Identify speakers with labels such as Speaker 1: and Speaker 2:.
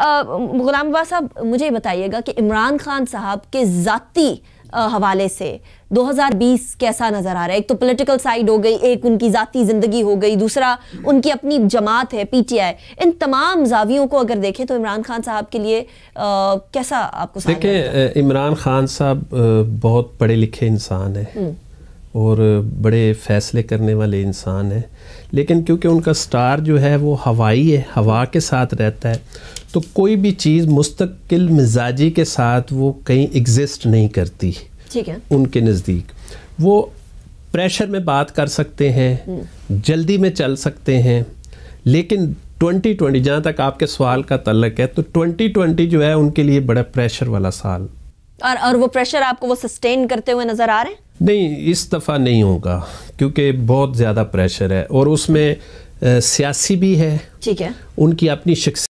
Speaker 1: गुलाम अब्बास साहब मुझे बताइएगा कि इमरान खान साहब के ज़ाती हवाले से 2020 कैसा नज़र आ रहा है एक तो पॉलिटिकल साइड हो गई एक उनकी ज़ाती ज़िंदगी हो गई दूसरा उनकी अपनी जमात है पीटीआई इन तमाम जावियों को अगर देखें तो इमरान खान साहब के लिए आ, कैसा आपको देखिए
Speaker 2: इमरान खान साहब बहुत पढ़े लिखे इंसान है हम्म। और बड़े फ़ैसले करने वाले इंसान हैं लेकिन क्योंकि उनका स्टार जो है वो हवाई है हवा के साथ रहता है तो कोई भी चीज़ मुस्तकिल मिजाजी के साथ वो कहीं एग्जिस्ट नहीं करती ठीक है उनके नज़दीक वो प्रेशर में बात कर सकते हैं हम्म। जल्दी में चल सकते हैं लेकिन 2020 जहाँ तक आपके सवाल का तलक है तो 2020 जो है उनके लिए बड़ा प्रेशर वाला साल
Speaker 1: और और वो प्रेशर आपको वो सस्टेन करते हुए नज़र आ रहे हैं
Speaker 2: नहीं इस दफ़ा नहीं होगा क्योंकि बहुत ज़्यादा प्रेशर है और उसमें सियासी भी है ठीक है उनकी अपनी शख्स